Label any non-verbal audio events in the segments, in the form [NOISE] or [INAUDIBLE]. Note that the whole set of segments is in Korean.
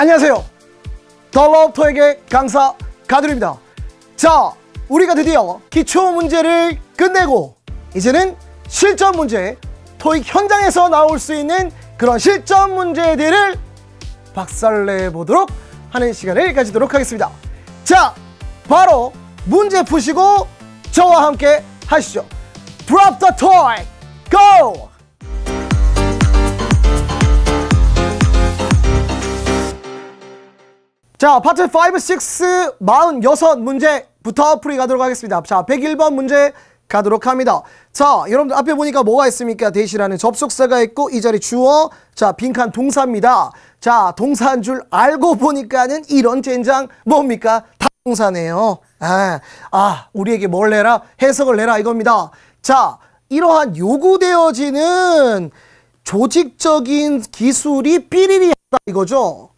안녕하세요. 더러프에게 강사 가드입니다. 자, 우리가 드디어 기초 문제를 끝내고 이제는 실전 문제, 토익 현장에서 나올 수 있는 그런 실전 문제들을 박살내 보도록 하는 시간을 가지도록 하겠습니다. 자, 바로 문제 푸시고 저와 함께 하시죠. Drop the toy. Go! 자, 파트 5, 6, 46문제부터 풀이 가도록 하겠습니다. 자, 101번 문제 가도록 합니다. 자, 여러분들 앞에 보니까 뭐가 있습니까? 대시라는 접속사가 있고 이 자리 주어, 자, 빈칸 동사입니다. 자, 동사인 줄 알고 보니까는 이런 젠장 뭡니까? 다동사네요. 아, 아, 우리에게 뭘 내라? 해석을 내라 이겁니다. 자, 이러한 요구되어지는 조직적인 기술이 삐리리하다 이거죠.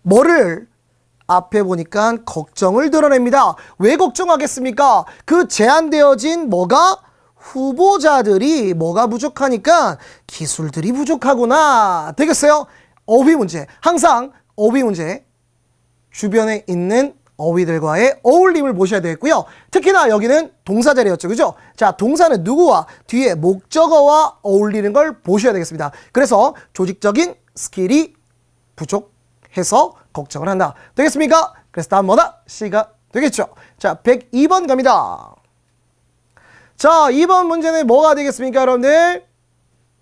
뭐를 앞에 보니까 걱정을 드러냅니다. 왜 걱정하겠습니까? 그 제한되어진 뭐가 후보자들이 뭐가 부족하니까 기술들이 부족하구나. 되겠어요? 어휘 문제. 항상 어휘 문제. 주변에 있는 어휘들과의 어울림을 보셔야 되겠고요. 특히나 여기는 동사 자리였죠. 그죠? 자, 동사는 누구와 뒤에 목적어와 어울리는 걸 보셔야 되겠습니다. 그래서 조직적인 스킬이 부족해서 걱정을 한다. 되겠습니까? 그래서 다음 뭐다? C가 되겠죠. 자, 102번 갑니다. 자, 2번 문제는 뭐가 되겠습니까, 여러분들?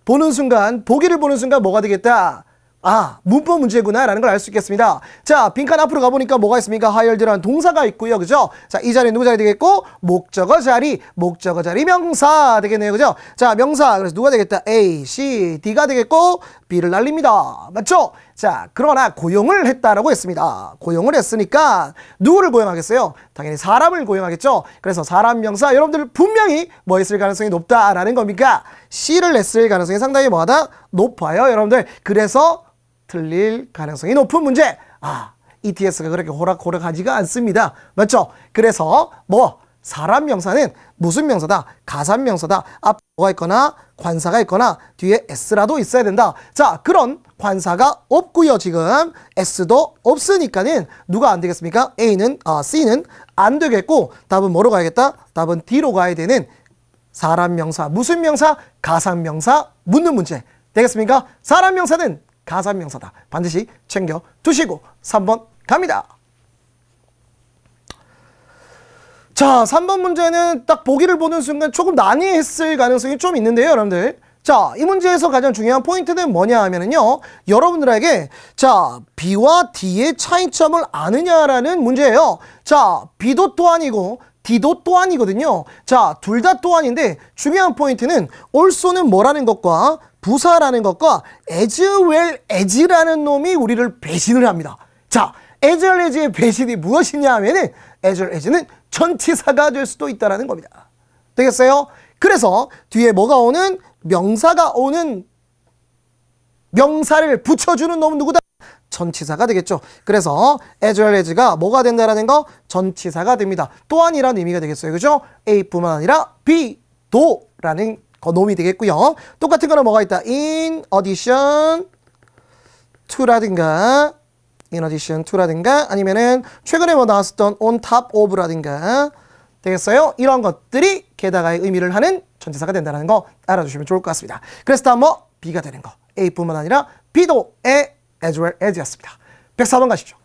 보는 순간, 보기를 보는 순간 뭐가 되겠다? 아, 문법 문제구나 라는 걸 알 수 있겠습니다. 자, 빈칸 앞으로 가보니까 뭐가 있습니까? 하열드라는 동사가 있고요. 그죠? 자, 이 자리 누구 자리 되겠고? 목적어 자리, 목적어 자리 명사 되겠네요. 그죠? 자, 명사. 그래서 누가 되겠다? A, C, D가 되겠고 B를 날립니다. 맞죠? 자, 그러나 고용을 했다라고 했습니다. 고용을 했으니까 누구를 고용하겠어요? 당연히 사람을 고용하겠죠. 그래서 사람 명사 여러분들 분명히 뭐 했을 가능성이 높다라는 겁니까? C를 했을 가능성이 상당히 뭐하다? 높아요, 여러분들. 그래서 틀릴 가능성이 높은 문제. 아, ETS가 그렇게 호락호락하지가 않습니다. 맞죠? 그래서 뭐 사람 명사는 무슨 명사다? 가산 명사다. 앞 뭐가 있거나 관사가 있거나 뒤에 s라도 있어야 된다. 자, 그런 관사가 없고요. 지금 s도 없으니까는 누가 안 되겠습니까? a는 아 c는 안 되겠고 답은 뭐로 가야겠다? 답은 d로 가야 되는 사람 명사, 무슨 명사? 가상 명사 묻는 문제. 되겠습니까? 사람 명사는 가상 명사다. 반드시 챙겨 두시고 3번 갑니다. 자, 3번 문제는 딱 보기를 보는 순간 조금 난이했을 가능성이 좀 있는데요, 여러분들. 자, 이 문제에서 가장 중요한 포인트는 뭐냐 하면은요. 여러분들에게 자, B와 D의 차이점을 아느냐라는 문제예요. 자, B도 또한이고 D도 또한이거든요. 자, 둘 다 또한인데 중요한 포인트는 올소는 뭐라는 것과 부사라는 것과 as well as라는 놈이 우리를 배신을 합니다. 자, as well as의 배신이 무엇이냐 하면은 as well as는 전치사가 될 수도 있다는 겁니다. 되겠어요? 그래서 뒤에 뭐가 오는 명사가 오는 명사를 붙여주는 놈은 누구다? 전치사가 되겠죠. 그래서 as well as가 뭐가 된다라는 거? 전치사가 됩니다. 또한이라는 의미가 되겠어요. 그죠? A뿐만 아니라 B, 도라는 거 놈이 되겠고요. 똑같은 거는 뭐가 있다? in, addition, to라든가 in addition to라든가 아니면은 최근에 뭐 나왔었던 on top of라든가 되겠어요? 이런 것들이 게다가의 의미를 하는 전치사가 된다는 거 알아주시면 좋을 것 같습니다. 그래서 다음 뭐 B가 되는 거 A뿐만 아니라 B도의 as well as였습니다. 104번 가시죠.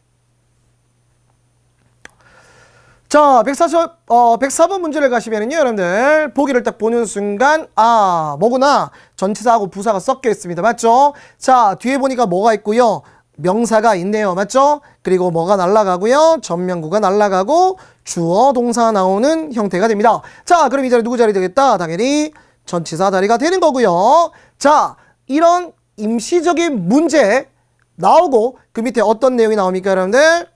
자, 140, 어, 104번 문제를 가시면은요, 여러분들, 보기를 딱 보는 순간, 아, 뭐구나. 전치사하고 부사가 섞여 있습니다. 맞죠? 자, 뒤에 보니까 뭐가 있고요. 명사가 있네요. 맞죠? 그리고 뭐가 날라가고요. 전명구가 날라가고 주어 동사 나오는 형태가 됩니다. 자, 그럼 이 자리 누구 자리 되겠다? 당연히 전치사 자리가 되는 거고요. 자, 이런 임시적인 문제 나오고 그 밑에 어떤 내용이 나옵니까, 여러분들?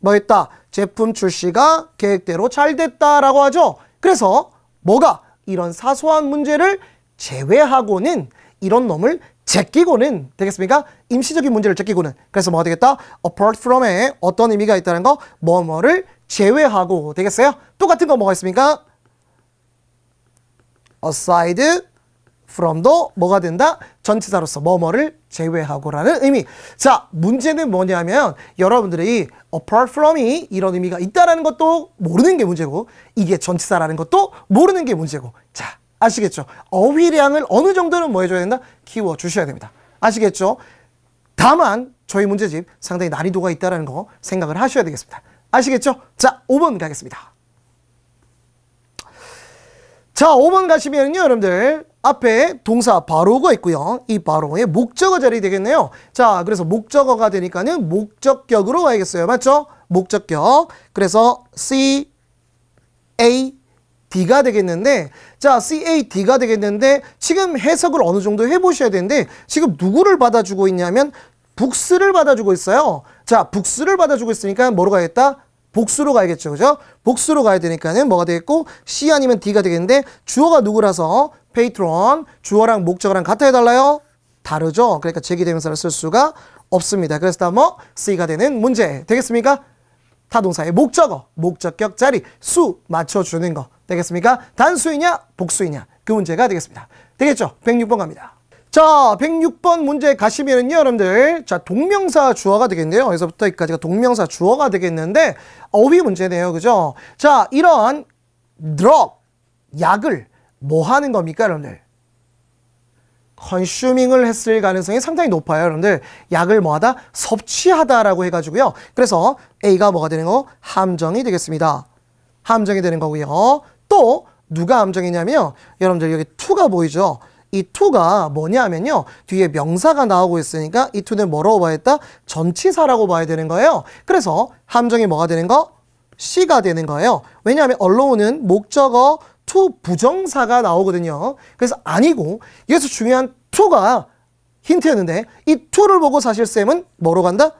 뭐였다? 제품 출시가 계획대로 잘 됐다라고 하죠. 그래서 뭐가 이런 사소한 문제를 제외하고는 이런 놈을 제끼고는 되겠습니까? 임시적인 문제를 제끼고는 그래서 뭐가 되겠다? apart from에 어떤 의미가 있다는 거 뭐뭐를 제외하고 되겠어요? 똑같은 거 뭐가 있습니까? aside from도 뭐가 된다? 전치사로서 뭐뭐를 제외하고라는 의미. 자, 문제는 뭐냐면 여러분들이 apart from이 이런 의미가 있다는 것도 모르는 게 문제고 이게 전치사라는 것도 모르는 게 문제고. 자, 아시겠죠? 어휘량을 어느 정도는 뭐 해줘야 된다? 키워주셔야 됩니다. 아시겠죠? 다만 저희 문제집 상당히 난이도가 있다는 거 생각을 하셔야 되겠습니다. 아시겠죠? 자, 5번 가겠습니다. 자, 5번 가시면요, 여러분들. 앞에 동사 바로가 있고요. 이 바로의 목적어 자리 되겠네요. 자, 그래서 목적어가 되니까는 목적격으로 가야겠어요 맞죠? 목적격. 그래서 C, A, D가 되겠는데 자 CAD가 되겠는데 지금 해석을 어느 정도 해보셔야 되는데 지금 누구를 받아주고 있냐면 북스를 받아주고 있어요. 자 북스를 받아주고 있으니까 뭐로 가겠다? 복수로 가야겠죠. 그죠? 복수로 가야 되니까는 뭐가 되겠고 C 아니면 D가 되겠는데 주어가 누구라서 페이트론 주어랑 목적어랑 같아야 달라요? 다르죠. 그러니까 제기대명사를 쓸 수가 없습니다. 그래서 다음 뭐 C가 되는 문제 되겠습니까? 타동사의 목적어, 목적격 자리, 수 맞춰주는 거. 되겠습니까? 단수이냐 복수이냐 그 문제가 되겠습니다. 되겠죠? 106번 갑니다. 자 106번 문제 가시면은요 여러분들 자 동명사 주어가 되겠네요. 여기서부터 여기까지가 동명사 주어가 되겠는데 어휘 문제네요. 그죠? 자 이러한 drug 약을 뭐 하는 겁니까 여러분들? 컨슈밍을 했을 가능성이 상당히 높아요 여러분들 약을 뭐하다? 섭취하다라고 해가지고요 그래서 A가 뭐가 되는 거? 함정이 되겠습니다 함정이 되는 거고요 또 누가 함정이냐면 여러분들 여기 투가 보이죠? 이 투가 뭐냐면요. 뒤에 명사가 나오고 있으니까 이 투는 뭐라고 봐야 했다? 전치사라고 봐야 되는 거예요. 그래서 함정이 뭐가 되는 거? 시가 되는 거예요. 왜냐하면 언론은 목적어 투 부정사가 나오거든요. 그래서 아니고 여기서 중요한 투가 힌트였는데 이 투를 보고 사실 쌤은 뭐로 간다?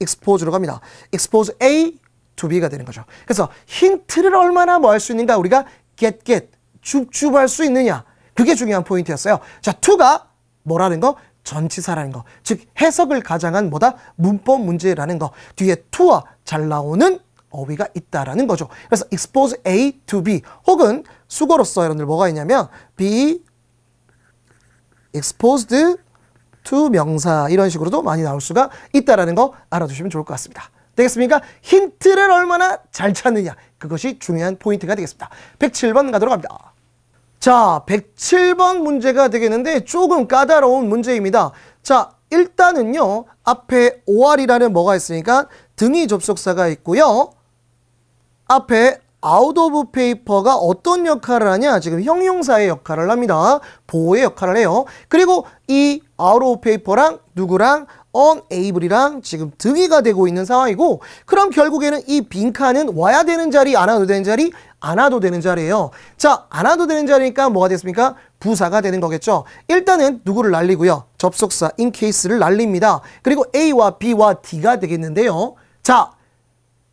expose로 갑니다. expose A, to be가 되는 거죠. 그래서 힌트를 얼마나 뭐 할 수 있는가 우리가 get get 줍줍할 수 있느냐 그게 중요한 포인트였어요. 자 to가 뭐라는 거? 전치사라는 거. 즉 해석을 가장한 뭐다? 문법 문제라는 거. 뒤에 to와 잘 나오는 어휘가 있다라는 거죠. 그래서 expose A to B 혹은 수거로서 여러분들 뭐가 있냐면 B exposed to 명사 이런 식으로도 많이 나올 수가 있다라는 거 알아두시면 좋을 것 같습니다. 되겠습니까? 힌트를 얼마나 잘 찾느냐 그것이 중요한 포인트가 되겠습니다. 107번 가도록 합니다. 자 107번 문제가 되겠는데 조금 까다로운 문제입니다. 자 일단은요 앞에 OR이라는 뭐가 있으니까 등이 접속사가 있고요. 앞에 아웃 오브 페이퍼가 어떤 역할을 하냐 지금 형용사의 역할을 합니다 보호의 역할을 해요 그리고 이 아웃 오브 페이퍼랑 누구랑 unable이랑 지금 등위가 되고 있는 상황이고 그럼 결국에는 이 빈칸은 와야 되는 자리, 안 와도 되는 자리, 안 와도 되는 자리예요. 자, 안 와도 되는 자리니까 뭐가 됐습니까? 부사가 되는 거겠죠. 일단은 누구를 날리고요. 접속사 in case를 날립니다. 그리고 A와 B와 D가 되겠는데요. 자,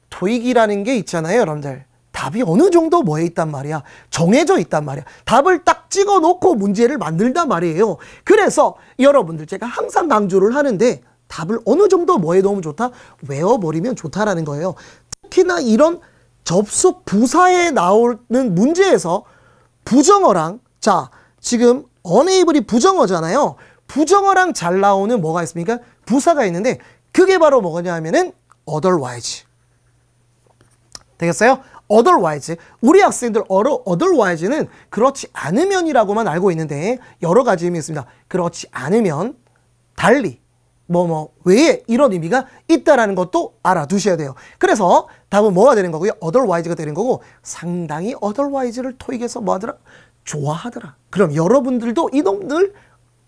토익이라는게 있잖아요, 여러분들. 답이 어느 정도 뭐에 있단 말이야. 정해져 있단 말이야. 답을 딱 찍어 놓고 문제를 만들단 말이에요. 그래서 여러분들 제가 항상 강조를 하는데 답을 어느 정도 뭐에 넣으면 좋다? 외워버리면 좋다라는 거예요. 특히나 이런 접속 부사에 나오는 문제에서 부정어랑 자 지금 unable이 부정어잖아요. 부정어랑 잘 나오는 뭐가 있습니까? 부사가 있는데 그게 바로 뭐냐 하면은 otherwise 되겠어요? otherwise 우리 학생들 어로 otherwise는 그렇지 않으면이라고만 알고 있는데 여러 가지 의미 있습니다. 그렇지 않으면 달리 뭐뭐 뭐 외에 이런 의미가 있다라는 것도 알아두셔야 돼요. 그래서 답은 뭐가 되는 거고요? otherwise가 되는 거고 상당히 otherwise를 토익에서 뭐 하더라? 좋아하더라. 그럼 여러분들도 이놈들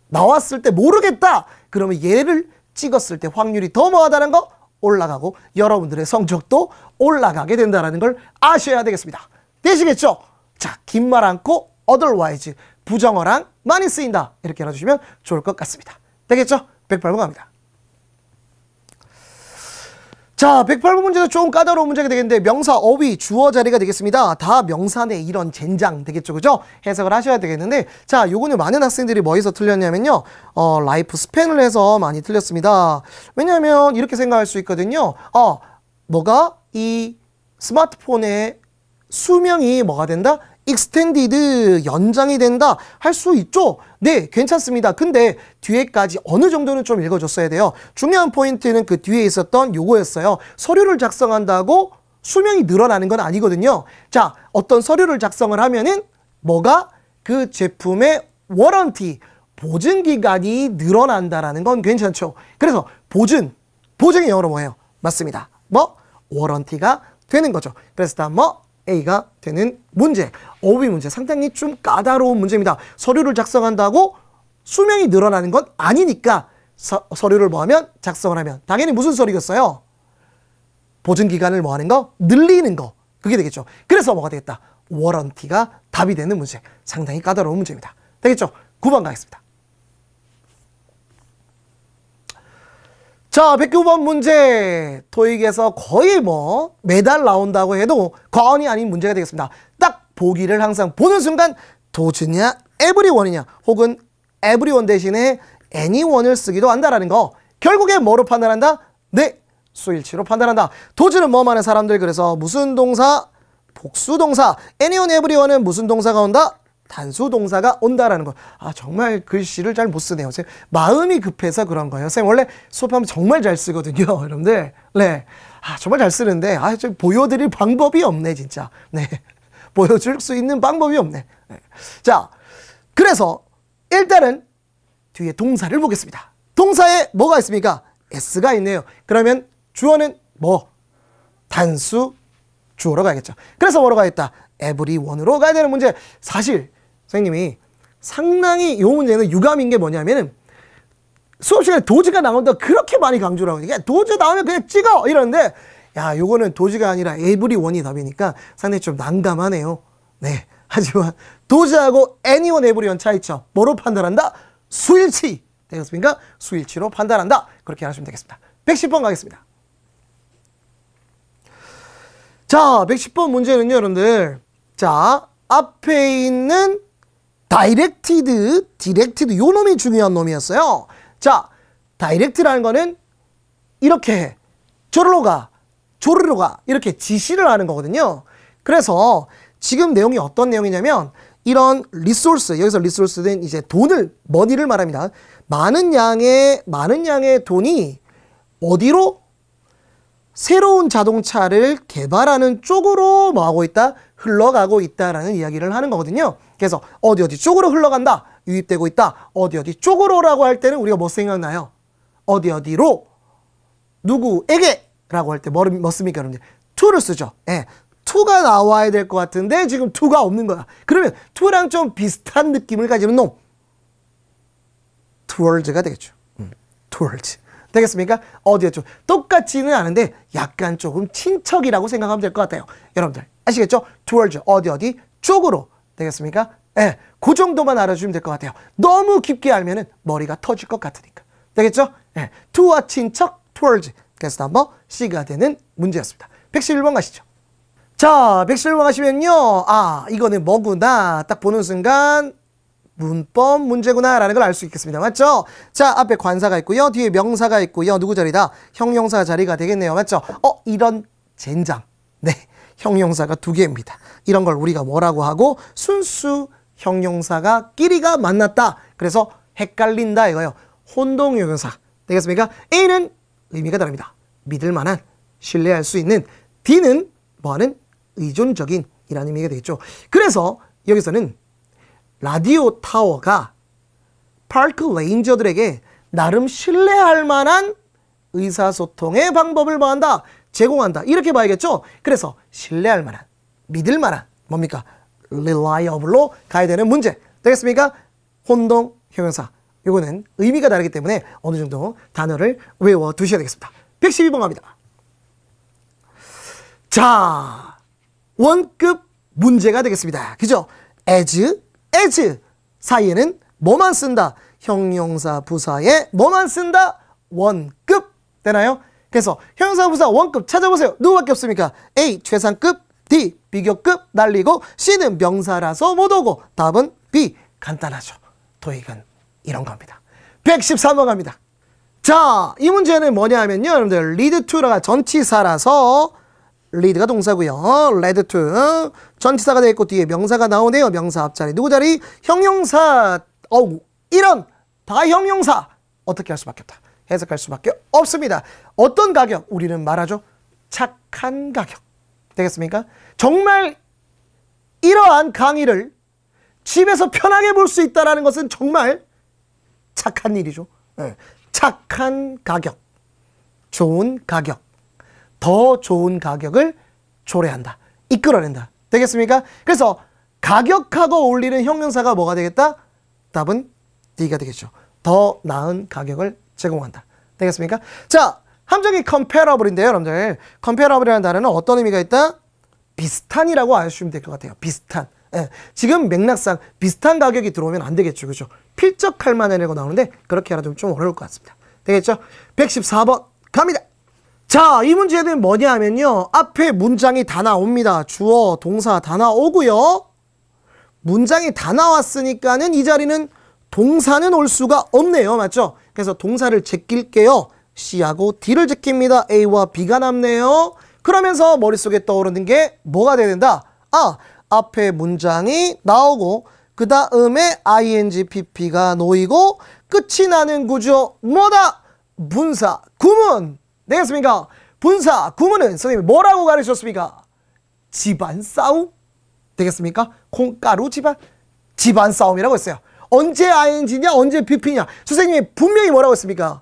나왔을 때 모르겠다. 그러면 얘를 찍었을 때 확률이 더 뭐하다는 거 올라가고 여러분들의 성적도 올라가게 된다는걸 아셔야 되겠습니다. 되시겠죠? 자, 긴 말 않고 otherwise 부정어랑 많이 쓰인다. 이렇게 알아주시면 좋을 것 같습니다. 되겠죠? 108번 갑니다. 자, 108번 문제는 금 까다로운 문제가 되겠는데 명사, 어휘, 주어 자리가 되겠습니다. 다 명사네 이런 젠장 되겠죠. 그죠? 해석을 하셔야 되겠는데 자, 요거는 많은 학생들이 뭐에서 틀렸냐면요. 어, 라이프 스팬을 해서 많이 틀렸습니다. 왜냐면 하 이렇게 생각할 수 있거든요. 어, 뭐가 이 스마트폰의 수명이 뭐가 된다? 익스텐디드 연장이 된다 할 수 있죠 네 괜찮습니다 근데 뒤에까지 어느 정도는 좀 읽어줬어야 돼요 중요한 포인트는 그 뒤에 있었던 요거였어요 서류를 작성한다고 수명이 늘어나는 건 아니거든요 자 어떤 서류를 작성을 하면은 뭐가 그 제품의 워런티 보증기간이 늘어난다라는 건 괜찮죠 그래서 보증 보증이 영어로 뭐예요 맞습니다 뭐 워런티가 되는 거죠 그래서 다뭐 음 A가 되는 문제. 어휘 문제. 상당히 좀 까다로운 문제입니다. 서류를 작성한다고 수명이 늘어나는 건 아니니까 서, 서류를 뭐하면 작성을 하면 당연히 무슨 서류겠어요? 보증 기간을 뭐하는 거? 늘리는 거. 그게 되겠죠. 그래서 뭐가 되겠다? 워런티가 답이 되는 문제. 상당히 까다로운 문제입니다. 되겠죠? 9번 가겠습니다. 자, 109번 문제. 토익에서 거의 뭐 매달 나온다고 해도 과언이 아닌 문제가 되겠습니다. 딱 보기를 항상 보는 순간 도즈냐, 에브리원이냐, 혹은 에브리원 대신에 애니원을 쓰기도 한다라는 거. 결국에 뭐로 판단한다? 네, 수일치로 판단한다. 도즈는 뭐 많은 사람들 그래서 무슨 동사, 복수 동사, 애니원, 에브리원은 무슨 동사가 온다? 단수 동사가 온다라는 거. 아 정말 글씨를 잘 못 쓰네요. 제 마음이 급해서 그런 거예요. 선생님 원래 수업하면 정말 잘 쓰거든요. [LAUGHS] 여러분들. 네. 아 정말 잘 쓰는데 아좀 보여드릴 방법이 없네 진짜. 네. [LAUGHS] 보여줄 수 있는 방법이 없네. 네. 자 그래서 일단은 뒤에 동사를 보겠습니다. 동사에 뭐가 있습니까? s가 있네요. 그러면 주어는 뭐? 단수 주어로 가야겠죠. 그래서 뭐로 가야겠다? everyone으로 가야 되는 문제. 사실 선생님이 상당히 요 문제는 유감인 게 뭐냐면은 수업 시간에 도지가 나온다 그렇게 많이 강조를 하고 그러니까 도지 나오면 그냥 찍어 이러는데 야 요거는 도지가 아니라 에브리 원이 답이니까 상당히 좀 난감하네요. 네 [LAUGHS] 하지만 도지하고 애니원 에브리 원차이죠 뭐로 판단한다? 수일치 되겠습니까? 수일치로 판단한다 그렇게 하시면 되겠습니다. 110번 가겠습니다. 자 110번 문제는요 여러분들 자 앞에 있는 다이렉티드, 디렉티드 요 놈이 중요한 놈이었어요. 자, 다이렉트라는 거는 이렇게 해. 조르로 가, 조르로 가 이렇게 지시를 하는 거거든요. 그래서 지금 내용이 어떤 내용이냐면 이런 리소스, 여기서 리소스는 이제 돈을, 머니를 말합니다. 많은 양의, 많은 양의 돈이 어디로? 새로운 자동차를 개발하는 쪽으로 뭐 하고 있다? 흘러가고 있다라는 이야기를 하는 거거든요. 그래서 어디 어디 쪽으로 흘러간다. 유입되고 있다. 어디 어디 쪽으로라고 할 때는 우리가 뭐 생각나요? 어디 어디로 누구에게 라고 할 때 뭐, 뭐 씁니까 여러분들? to를 쓰죠. 예. to가 나와야 될 것 같은데 지금 to가 없는 거야. 그러면 to랑 좀 비슷한 느낌을 가지는 놈. towards가 되겠죠. 음. towards. 되겠습니까? 어디였죠? 똑같지는 않은데 약간 조금 친척이라고 생각하면 될 것 같아요. 여러분들 아시겠죠? towards 어디 어디 쪽으로 되겠습니까? 예, 그 정도만 알아주면 될 것 같아요. 너무 깊게 알면은 머리가 터질 것 같으니까. 되겠죠? 예, to와 친척, towards. 그래서 한번 C가 되는 문제였습니다. 111번 가시죠. 자, 111번 가시면요. 아, 이거는 뭐구나. 딱 보는 순간 문법 문제구나라는 걸 알 수 있겠습니다. 맞죠? 자, 앞에 관사가 있고요. 뒤에 명사가 있고요. 누구 자리다? 형용사 자리가 되겠네요. 맞죠? 어, 이런 젠장. 네. 형용사가 두 개입니다. 이런 걸 우리가 뭐라고 하고 순수 형용사가 끼리가 만났다. 그래서 헷갈린다 이거예요. 혼동 형용사. 되겠습니까? A는 의미가 다릅니다. 믿을 만한, 신뢰할 수 있는 D는 뭐하는 의존적인 이라는 의미가 되겠죠. 그래서 여기서는 라디오 타워가 파크 레인저들에게 나름 신뢰할 만한 의사소통의 방법을 뭐한다 제공한다. 이렇게 봐야겠죠? 그래서 신뢰할 만한, 믿을 만한, 뭡니까? reliable로 가야 되는 문제. 되겠습니까? 혼동 형용사. 이거는 의미가 다르기 때문에 어느 정도 단어를 외워 두셔야 되겠습니다. 112번 갑니다. 자, 원급 문제가 되겠습니다. 그죠? as, as 사이에는 뭐만 쓴다? 형용사 부사에 뭐만 쓴다? 원급 되나요? 그래서 형용사부사 원급 찾아보세요. 누구밖에 없습니까? A 최상급, D 비교급 날리고 C는 명사라서 못 오고 답은 B 간단하죠. 도익은 이런 겁니다. 113번 갑니다. 자, 이 문제는 뭐냐 하면요. 여러분들 리드 투라가 전치사라서 리드가 동사고요. 레드 투 전치사가 되어 있고 뒤에 명사가 나오네요. 명사 앞자리 누구 자리? 형용사. 어우, 이런 다 형용사 어떻게 할 수밖에 없다. 해석할 수밖에 없습니다. 어떤 가격? 우리는 말하죠. 착한 가격. 되겠습니까? 정말 이러한 강의를 집에서 편하게 볼 수 있다는 것은 정말 착한 일이죠. 네. 착한 가격, 좋은 가격, 더 좋은 가격을 조례한다. 이끌어낸다. 되겠습니까? 그래서 가격하고 올리는 형용사가 뭐가 되겠다? 답은 D가 되겠죠. 더 나은 가격을 제공한다. 되겠습니까? 자, 함정이 comparable인데요, 여러분들. comparable이라는 단어는 어떤 의미가 있다? 비슷한이라고 아시면 될 것 같아요. 비슷한. 예. 지금 맥락상 비슷한 가격이 들어오면 안 되겠죠. 그죠? 필적할 만해라고 나오는데 그렇게 알아두면 좀 어려울 것 같습니다. 되겠죠? 114번 갑니다. 자, 이 문제는 뭐냐 하면요. 앞에 문장이 다 나옵니다. 주어, 동사 다 나오고요. 문장이 다 나왔으니까는 이 자리는 동사는 올 수가 없네요. 맞죠? 그래서 동사를 제낄게요. C하고 D를 제낍니다. A와 B가 남네요. 그러면서 머릿속에 떠오르는 게 뭐가 돼야 된다? 아, 앞에 문장이 나오고 그 다음에 ing, pp가 놓이고 끝이 나는 구조 뭐다? 분사, 구문! 되겠습니까? 분사, 구문은 선생님이 뭐라고 가르쳤습니까? 집안 싸움? 되겠습니까? 콩가루 집안? 집안 싸움이라고 했어요. 언제 ing냐 언제 pp냐 선생님이 분명히 뭐라고 했습니까?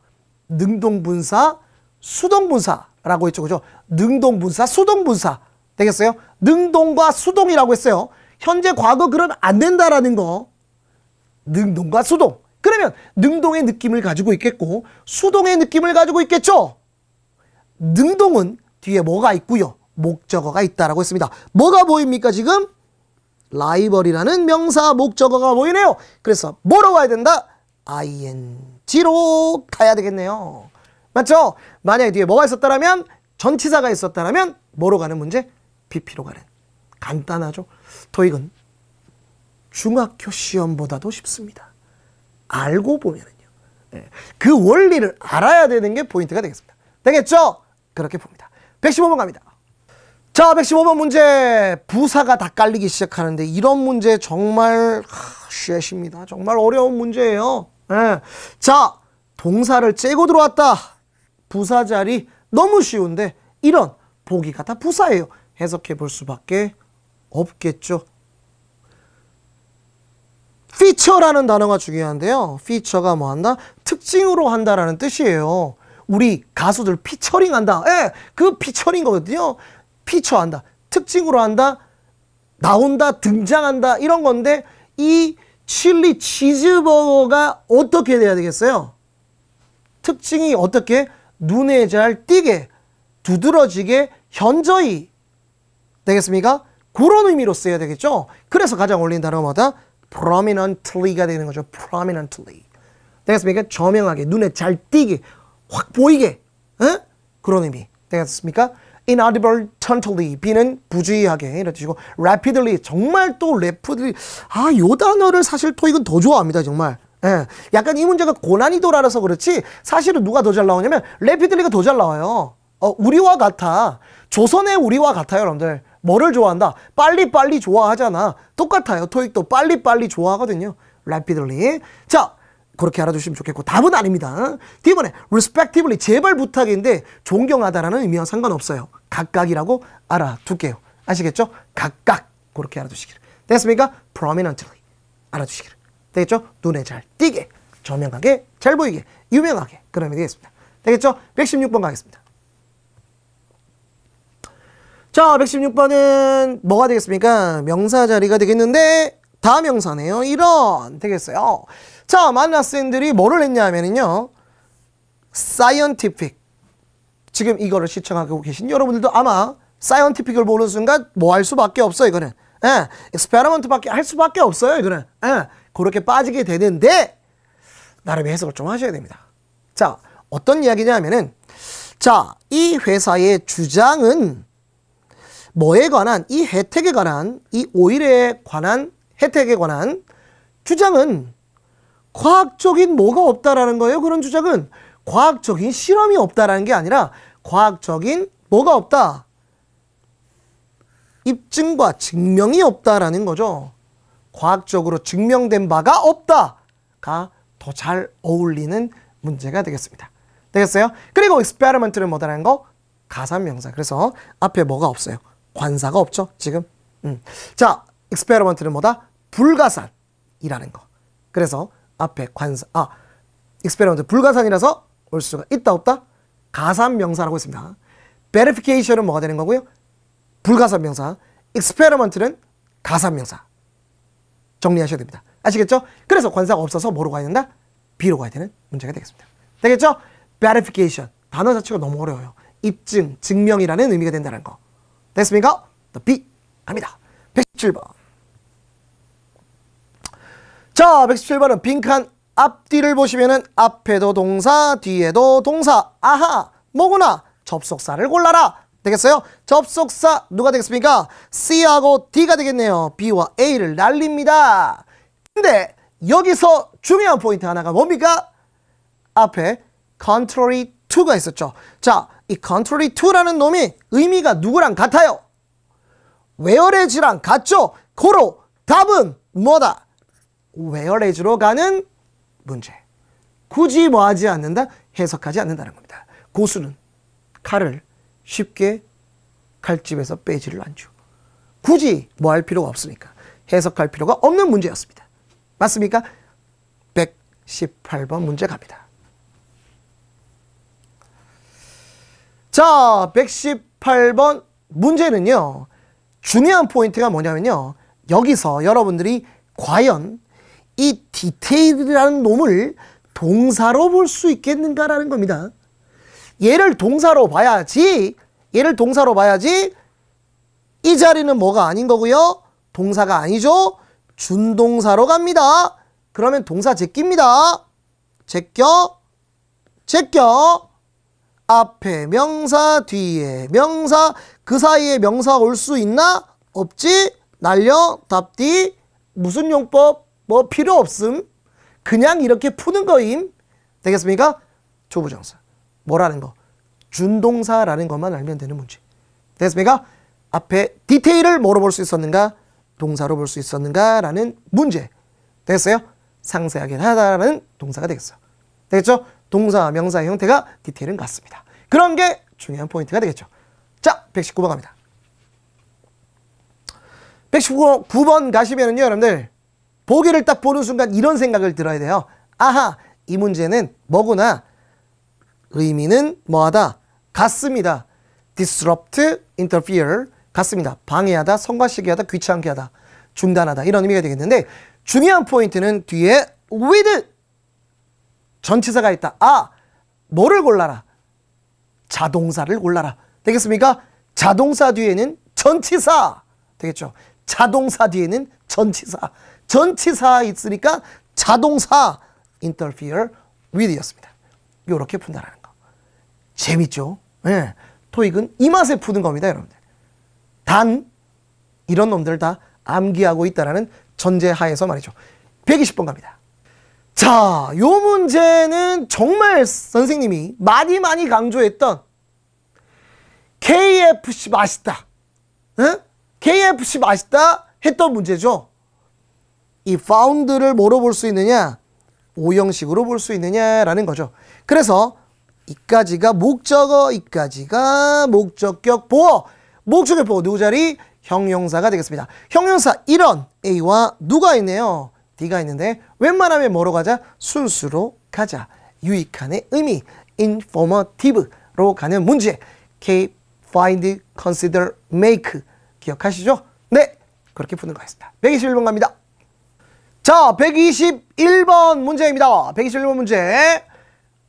능동분사 수동분사라고 했죠 그죠? 능동분사 수동분사 되겠어요? 능동과 수동이라고 했어요 현재 과거 그럼 안 된다라는 거 능동과 수동 그러면 능동의 느낌을 가지고 있겠고 수동의 느낌을 가지고 있겠죠 능동은 뒤에 뭐가 있고요 목적어가 있다라고 했습니다 뭐가 보입니까 지금 라이벌이라는 명사 목적어가 보이네요. 그래서 뭐로 가야 된다? ing로 가야 되겠네요. 맞죠? 만약에 뒤에 뭐가 있었다면 전치사가 있었다면 뭐로 가는 문제? pp로 가는. 간단하죠? 도익은 중학교 시험보다도 쉽습니다. 알고 보면요그 예. 원리를 알아야 되는 게 포인트가 되겠습니다. 되겠죠? 그렇게 봅니다. 115번 갑니다. 자, 115번 문제. 부사가 다 깔리기 시작하는데 이런 문제 정말 쉣입니다. 정말 어려운 문제예요. 네. 자, 동사를 째고 들어왔다. 부사 자리 너무 쉬운데 이런 보기가 다 부사예요. 해석해 볼 수밖에 없겠죠. 피처라는 단어가 중요한데요. 피처가 뭐 한다? 특징으로 한다라는 뜻이에요. 우리 가수들 피처링 한다. 예, 그 피처링 거거든요. 피처한다. 특징으로 한다. 나온다. 등장한다. 이런 건데 이 칠리 치즈버거가 어떻게 돼야 되겠어요? 특징이 어떻게 눈에 잘 띄게 두드러지게 현저히 되겠습니까? 그런 의미로 써야 되겠죠. 그래서 가장 어울리 단어마다 prominently가 되는 거죠. prominently. 되겠습니까? 저명하게 눈에 잘 띄게 확 보이게 에? 그런 의미 되겠습니까? inaudible totally B는 부주의하게 이렇게이고 rapidly 정말 또 rapidly 아요 단어를 사실 토익은 더 좋아합니다 정말 예, 약간 이 문제가 고난이도라서 그렇지 사실은 누가 더 잘 나오냐면 래피들리가 더 잘 나와요. 어, 우리와 같아. 조선의 우리와 같아요, 여러분들. 뭐를 좋아한다? 빨리빨리 좋아하잖아. 똑같아요. 토익도 빨리빨리 좋아하거든요. 래피들리. 자, 그렇게 알아주시면 좋겠고 답은 아닙니다. D번에 respectively 제발 부탁인데 존경하다라는 의미와 상관없어요. 각각이라고 알아둘게요. 아시겠죠? 각각 그렇게 알아두시기를. 됐습니까? prominently 알아주시기를. 되겠죠? 눈에 잘 띄게 저명하게 잘 보이게 유명하게 그러면 되겠습니다. 되겠죠? 116번 가겠습니다. 자 116번은 뭐가 되겠습니까? 명사 자리가 되겠는데 다명사네요. 이런 되겠어요. 자, 많은 학생들이 뭐를 했냐면요. scientific. 지금 이거를 시청하고 계신 여러분들도 아마 scientific을 보는 순간 뭐 할 수밖에 없어 요 이거는. 예, experiment밖에 할 수밖에 없어요 이거는. 예, 그렇게 빠지게 되는데 나름 의 해석을 좀 하셔야 됩니다. 자, 어떤 이야기냐 하면은 자, 이 회사의 주장은 뭐에 관한 이 혜택에 관한 이 오일에 관한 혜택에 관한 주장은 과학적인 뭐가 없다라는 거예요. 그런 주장은 과학적인 실험이 없다라는 게 아니라 과학적인 뭐가 없다. 입증과 증명이 없다라는 거죠. 과학적으로 증명된 바가 없다가 더 잘 어울리는 문제가 되겠습니다. 되겠어요? 그리고 experiment는 뭐다라는 거? 가산명사. 그래서 앞에 뭐가 없어요. 관사가 없죠, 지금. 음. 자, experiment는 뭐다? 불가산이라는 거. 그래서 앞에 관사 아 익스페리먼트 불가산이라서 올 수가 있다 없다 가산 명사라고 했습니다. verification은 뭐가 되는 거고요? 불가산 명사. e x p e r i 는 가산 명사. 정리하셔야 됩니다. 아시겠죠? 그래서 관사가 없어서 뭐로 가야 된다? B로 가야 되는 문제가 되겠습니다. 되겠죠? verification. 단어 자체가 너무 어려워요. 입증, 증명이라는 의미가 된다는 거. 됐습니까? t B 갑니다. 117번. 자 117번은 빈칸 앞뒤를 보시면은 앞에도 동사 뒤에도 동사 아하 뭐구나 접속사를 골라라 되겠어요? 접속사 누가 되겠습니까? C하고 D가 되겠네요 B와 A를 날립니다 근데 여기서 중요한 포인트 하나가 뭡니까? 앞에 컨트롤이 2가 있었죠 자, 이 컨트롤이 2라는 놈이 의미가 누구랑 같아요? w 어레지랑 같죠? 고로 답은 뭐다? whereas로 가는 문제. 굳이 뭐 하지 않는다? 해석하지 않는다는 겁니다. 고수는 칼을 쉽게 칼집에서 빼지를 않죠. 굳이 뭐할 필요가 없으니까. 해석할 필요가 없는 문제였습니다. 맞습니까? 118번 문제 갑니다. 자, 118번 문제는요. 중요한 포인트가 뭐냐면요. 여기서 여러분들이 과연 이 디테일이라는 놈을 동사로 볼 수 있겠는가라는 겁니다. 얘를 동사로 봐야지 얘를 동사로 봐야지 이 자리는 뭐가 아닌 거고요. 동사가 아니죠. 준동사로 갑니다. 그러면 동사 제끼입니다. 제껴 제껴 앞에 명사 뒤에 명사 그 사이에 명사 올 수 있나? 없지? 날려 답디 무슨 용법? 뭐 필요 없음. 그냥 이렇게 푸는 거임. 되겠습니까? 조부정사. 뭐라는 거? 준동사라는 것만 알면 되는 문제. 되겠습니까? 앞에 디테일을 뭐로 볼 수 있었는가? 동사로 볼 수 있었는가라는 문제. 되겠어요? 상세하게 하다라는 동사가 되겠어. 되겠죠? 동사, 명사의 형태가 디테일은 같습니다. 그런 게 중요한 포인트가 되겠죠. 자, 119번 갑니다. 119번 가시면은요, 여러분들 보기를 딱 보는 순간 이런 생각을 들어야 돼요. 아하, 이 문제는 뭐구나. 의미는 뭐하다? 같습니다. disrupt, interfere, 같습니다. 방해하다, 성과시게 하다, 귀찮게 하다, 중단하다 이런 의미가 되겠는데 중요한 포인트는 뒤에 with 전치사가 있다. 아, 뭐를 골라라? 자동사를 골라라. 되겠습니까? 자동사 뒤에는 전치사 되겠죠. 자동사 뒤에는 전치사. 전치사 있으니까 자동사 interfere with였습니다. 요렇게 푼다라는 거. 재밌죠? 예. 토익은 이 맛에 푸는 겁니다, 여러분들. 단 이런 놈들 다 암기하고 있다라는 전제하에서 말이죠. 120번 갑니다. 자, 요 문제는 정말 선생님이 많이 많이 강조했던 KFC 맛있다. 응? KFC 맛있다 했던 문제죠. 이 found를 뭐로 볼 수 있느냐? 오형식으로 볼 수 있느냐라는 거죠. 그래서 이까지가 목적어, 이까지가 목적격 보어. 목적격 보어 누구 자리? 형용사가 되겠습니다. 형용사 1원 A와 누가 있네요. D가 있는데 웬만하면 뭐로 가자? 순수로 가자. 유익한의 의미 informative로 가는 문제 K, find, consider, make 기억하시죠? 네, 그렇게 푸는 거였습니다. 121번 갑니다. 자, 121번 문제입니다. 121번 문제.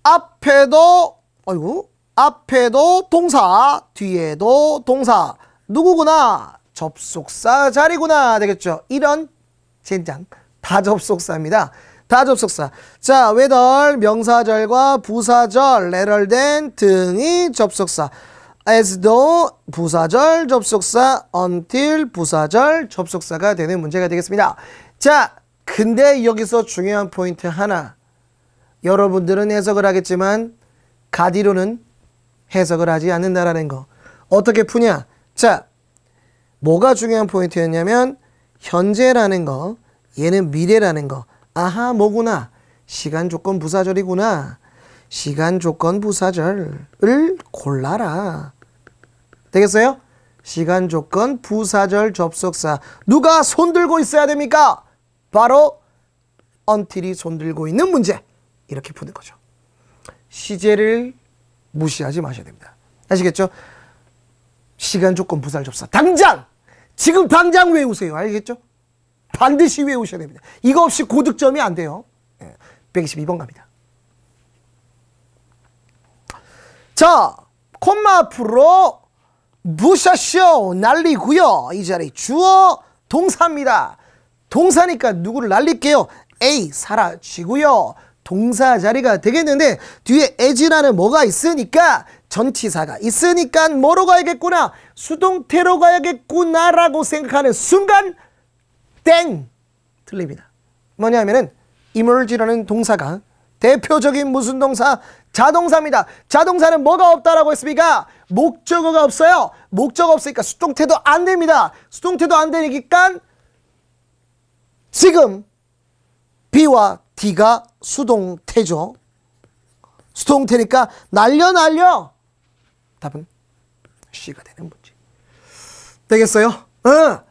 앞에도, 아이고, 앞에도 동사, 뒤에도 동사. 누구구나? 접속사 자리구나. 되겠죠? 이런 젠장. 다 접속사입니다. 다 접속사. 자, 외덜, 명사절과 부사절, 레럴된 등이 접속사. as though 부사절 접속사, until 부사절 접속사가 되는 문제가 되겠습니다. 자, 근데 여기서 중요한 포인트 하나. 여러분들은 해석을 하겠지만 가디로는 해석을 하지 않는다라는 거. 어떻게 푸냐? 자, 뭐가 중요한 포인트였냐면 현재라는 거, 얘는 미래라는 거. 아하, 뭐구나. 시간 조건 부사절이구나. 시간 조건 부사절을 골라라. 되겠어요? 시간 조건 부사절 접속사. 누가 손 들고 있어야 됩니까? 바로 언틸이 손들고 있는 문제 이렇게 푸는 거죠. 시제를 무시하지 마셔야 됩니다. 아시겠죠? 시간 조건 부살 접사 당장 지금 당장 외우세요. 알겠죠? 반드시 외우셔야 됩니다. 이거 없이 고득점이 안 돼요. 122번 예, 갑니다. 자, 콤마 앞으로 무샤쇼 날리고요. 이 자리 주어 동사입니다. 동사니까 누구를 날릴게요. A 사라지고요. 동사 자리가 되겠는데 뒤에 as라는 뭐가 있으니까 전치사가 있으니까 뭐로 가야겠구나 수동태로 가야겠구나 라고 생각하는 순간 땡 틀립니다 뭐냐면은 emerge라는 동사가 대표적인 무슨 동사? 자동사입니다. 자동사는 뭐가 없다라고 했습니까? 목적어가 없어요. 목적어 없으니까 수동태도 안 됩니다. 수동태도 안 되니까 지금 B와 D가 수동태죠. 수동태니까 날려 날려. 답은 C가 되는 거지. 되겠어요? 어.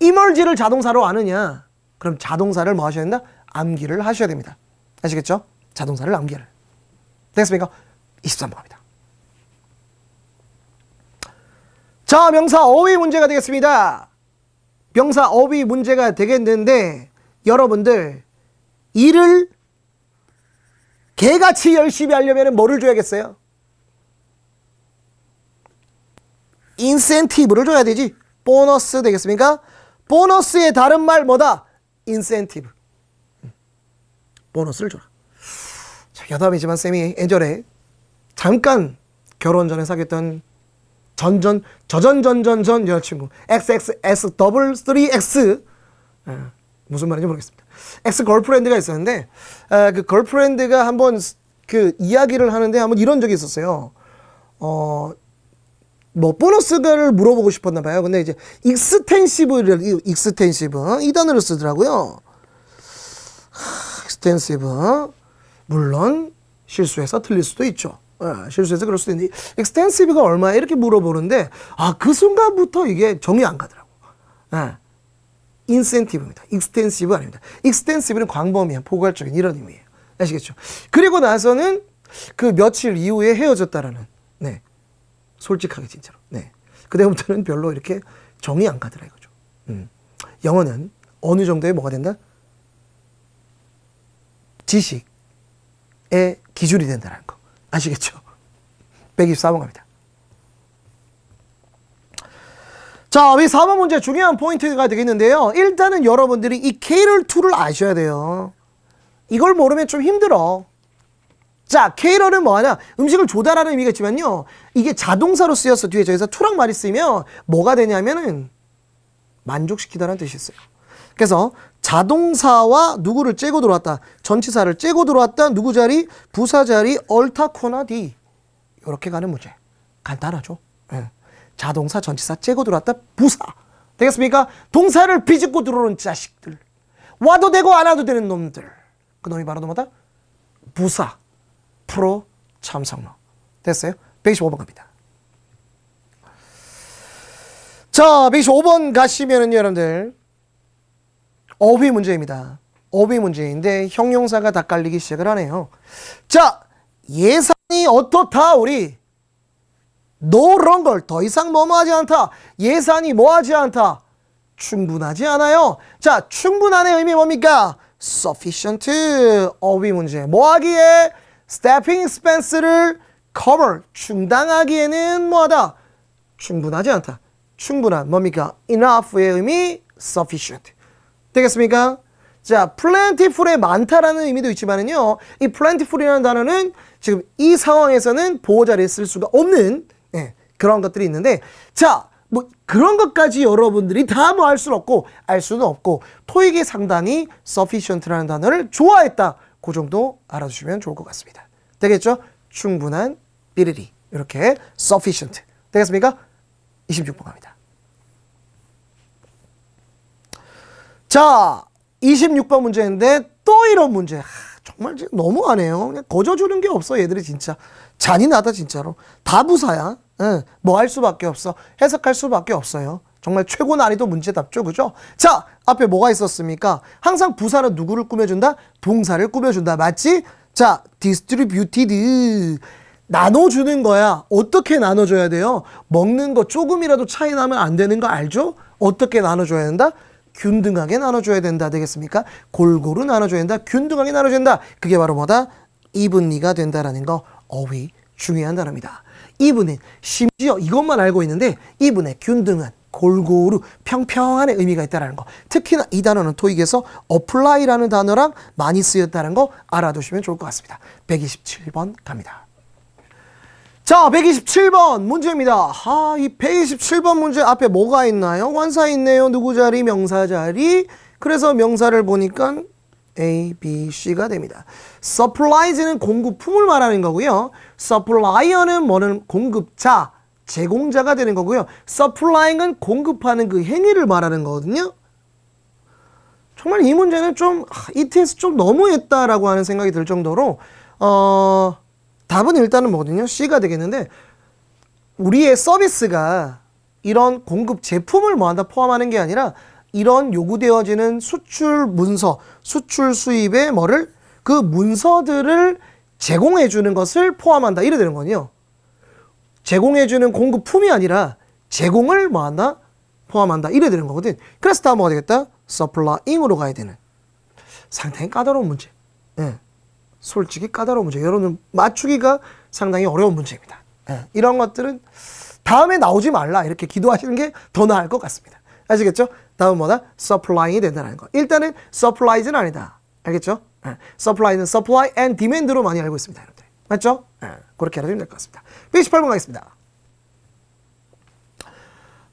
이멀지를 자동사로 아느냐? 그럼 자동사를 뭐 하셔야 된다? 암기를 하셔야 됩니다. 아시겠죠? 자동사를 암기를. 되겠습니까? 23번입니다. 자, 명사 어휘 문제가 되겠습니다. 명사 업이 문제가 되겠는데 여러분들 일을 개같이 열심히 하려면 뭐를 줘야겠어요? 인센티브를 줘야 되지 보너스 되겠습니까? 보너스의 다른 말 뭐다? 인센티브 보너스를 줘라 자, 여담이지만 쌤이 예전에 잠깐 결혼 전에 사귀었던 전전 저전전전전 여자친구 XXS 더블 3X 에, 무슨 말인지 모르겠습니다. X 걸프렌드가 있었는데 에, 아, 그 걸프렌드가 한번 그 이야기를 하는데 한번 이런 적이 있었어요. 어, 뭐 보너스를 물어보고 싶었나 봐요. 근데 이제 익스텐시브를 익스텐시브 이 단어를 쓰더라고요. 익스텐시브 물론 실수해서 틀릴 수도 있죠. 아, 실수해서 그럴 수도 있는데 extensive가 얼마 이렇게 물어보는데 아그 순간부터 이게 정이 안 가더라고. 아, 인센티브입니다. 익스텐시브 아닙니다. 익스텐시브는 광범위한 포괄적인 이런 의미예요. 아시겠죠? 그리고 나서는 그 며칠 이후에 헤어졌다라는 네 솔직하게 진짜로 네그다부터는 별로 이렇게 정이 안 가더라 이거죠. 음. 영어는 어느 정도의 뭐가 된다? 지식의 기준이 된다라는 거. 아시겠죠? 124번 갑니다. 자, 이 4번 문제 중요한 포인트가 되겠는데요. 일단은 여러분들이 이 K를 2를 아셔야 돼요. 이걸 모르면 좀 힘들어. 자, 케이러 뭐하냐? 음식을 조달하는 의미겠지만요. 이게 자동사로 쓰여서 뒤에 저기서 투랑 말이 쓰이면 뭐가 되냐면은 만족시키다는 뜻이 있어요. 그래서 자동사와 누구를 째고 들어왔다. 전치사를 째고 들어왔다. 누구 자리? 부사 자리 얼타코나 디. 이렇게 가는 문제. 간단하죠. 네. 자동사, 전치사 째고 들어왔다. 부사. 되겠습니까? 동사를 비집고 들어오는 자식들. 와도 되고 안 와도 되는 놈들. 그 놈이 바로 뭐다? 부사. 프로 참성로. 됐어요? 125번 갑니다. 자, 125번 가시면은요, 여러분들. 어휘 문제입니다. 어휘 문제인데 형용사가 다 깔리기 시작을 하네요. 자, 예산이 어떻다 우리 노런 걸 더 이상 뭐뭐하지 않다. 예산이 뭐하지 않다. 충분하지 않아요. 자, 충분한의 의미 뭡니까? sufficient 어휘 문제. 뭐하기에 staffing expense를 cover 충당하기에는 뭐하다? 충분하지 않다. 충분한 뭡니까? enough의 의미 sufficient. 되겠습니까? 자, plentiful에 많다라는 의미도 있지만은요. 이 plentiful이라는 단어는 지금 이 상황에서는 보호자를 쓸 수가 없는 예, 그런 것들이 있는데 자, 뭐 그런 것까지 여러분들이 다뭐알 수는 없고 알 수는 없고 토익이 상당히 sufficient라는 단어를 좋아했다. 그 정도 알아주시면 좋을 것 같습니다. 되겠죠? 충분한 삐리리 이렇게 sufficient 되겠습니까? 26번 갑니다. 자, 26번 문제인데 또 이런 문제. 정말 너무하네요. 그냥 거저주는 게 없어 얘들이 진짜. 잔인하다 진짜로. 다 부사야. 응, 예, 뭐할 수밖에 없어. 해석할 수밖에 없어요. 정말 최고 난이도 문제답죠. 그죠? 자, 앞에 뭐가 있었습니까? 항상 부사는 누구를 꾸며준다? 동사를 꾸며준다. 맞지? 자, distributed. 나눠주는 거야. 어떻게 나눠줘야 돼요? 먹는 거 조금이라도 차이 나면 안 되는 거 알죠? 어떻게 나눠줘야 된다? 균등하게 나눠줘야 된다 되겠습니까? 골고루 나눠줘야 된다. 균등하게 나눠줘야 된다. 그게 바로 뭐다? 이분리가 된다라는 거 어휘 중요한 단어입니다. 이분은 심지어 이것만 알고 있는데 이분의 균등한 골고루 평평한의 의미가 있다는 거 특히나 이 단어는 토익에서 apply라는 단어랑 많이 쓰였다는 거 알아두시면 좋을 것 같습니다. 127번 갑니다. 자, 127번 문제입니다. 아, 이 127번 문제 앞에 뭐가 있나요? 관사 있네요. 누구 자리? 명사 자리. 그래서 명사를 보니까 A, B, C가 됩니다. supplies는 공급품을 말하는 거고요. supplier는 뭐는 공급자, 제공자가 되는 거고요. supplying은 공급하는 그 행위를 말하는 거거든요. 정말 이 문제는 좀 ETS 좀 너무했다라고 하는 생각이 들 정도로 어 답은 일단은 뭐거든요? C가 되겠는데 우리의 서비스가 이런 공급 제품을 뭐한다 포함하는 게 아니라 이런 요구되어지는 수출 문서, 수출 수입의 뭐를 그 문서들을 제공해 주는 것을 포함한다. 이래 되는 거요 제공해 주는 공급품이 아니라 제공을 뭐한다? 포함한다. 이래 되는 거거든. 그래서 다 뭐가 되겠다? 서플라잉으로 가야 되는. 상당히 까다로운 문제. 네. 솔직히 까다로운 문제. 여론을 맞추기가 상당히 어려운 문제입니다. 네. 이런 것들은 다음에 나오지 말라 이렇게 기도하시는 게 더 나을 것 같습니다. 아시겠죠? 다음 뭐다? 서플라잉이 된다는 거. 일단은 서플라이즈는 아니다. 알겠죠? 서플라이는 서플라이 앤 디맨드로 많이 알고 있습니다. 여러분들. 맞죠? 네. 그렇게 알아주면 될 것 같습니다. 118번 가겠습니다.